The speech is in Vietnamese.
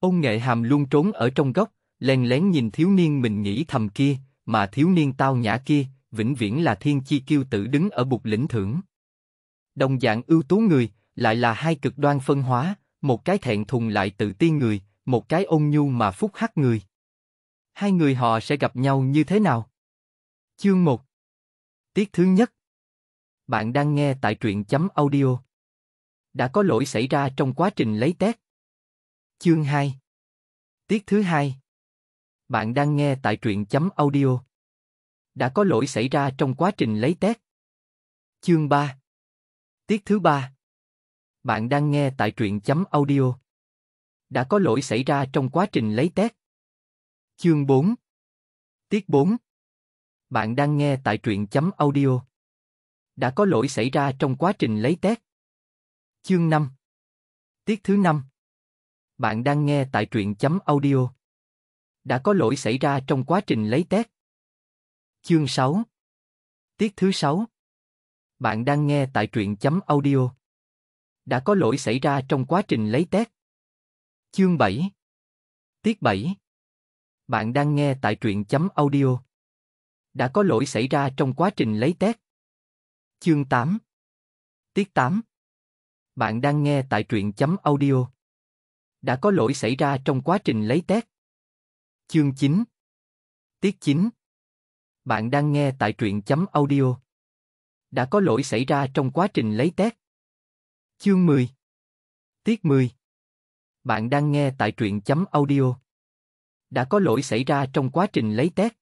Ông nghệ hàm luôn trốn ở trong góc, lén lén nhìn thiếu niên mình nghĩ thầm kia, mà thiếu niên tao nhã kia, vĩnh viễn là thiên chi kiêu tử đứng ở bục lĩnh thưởng. Đồng dạng ưu tú người, lại là hai cực đoan phân hóa, một cái thẹn thùng lại tự ti người, một cái ôn nhu mà phúc hắc người. Hai người họ sẽ gặp nhau như thế nào? Chương 1 Tiết thứ nhất Bạn đang nghe tại truyện chấm audio. Đã có lỗi xảy ra trong quá trình lấy test. Chương 2 Tiết thứ 2 Bạn đang nghe tại truyện chấm audio. Đã có lỗi xảy ra trong quá trình lấy test. Chương 3 Tiết thứ 3 Bạn đang nghe tại truyện chấm audio. Đã có lỗi xảy ra trong quá trình lấy test. Chương 4 Tiết 4 Bạn đang nghe tại truyện chấm audio. Đã có lỗi xảy ra trong quá trình lấy test. Chương 5 Tiết thứ 5 bạn đang nghe tại truyện chấm audio. Đã có lỗi xảy ra trong quá trình lấy test. Chương 6 Tiết thứ 6 Bạn đang nghe tại truyện chấm audio. Đã có lỗi xảy ra trong quá trình lấy test. Chương 7 Tiết 7 Bạn đang nghe tại truyện chấm audio. Đã có lỗi xảy ra trong quá trình lấy test. Chương 8 Tiết 8 Bạn đang nghe tại truyện chấm audio đã có lỗi xảy ra trong quá trình lấy test. Chương 9 Tiết 9 Bạn đang nghe tại truyện chấm audio. Đã có lỗi xảy ra trong quá trình lấy test. Chương 10 Tiết 10 Bạn đang nghe tại truyện chấm audio. Đã có lỗi xảy ra trong quá trình lấy test.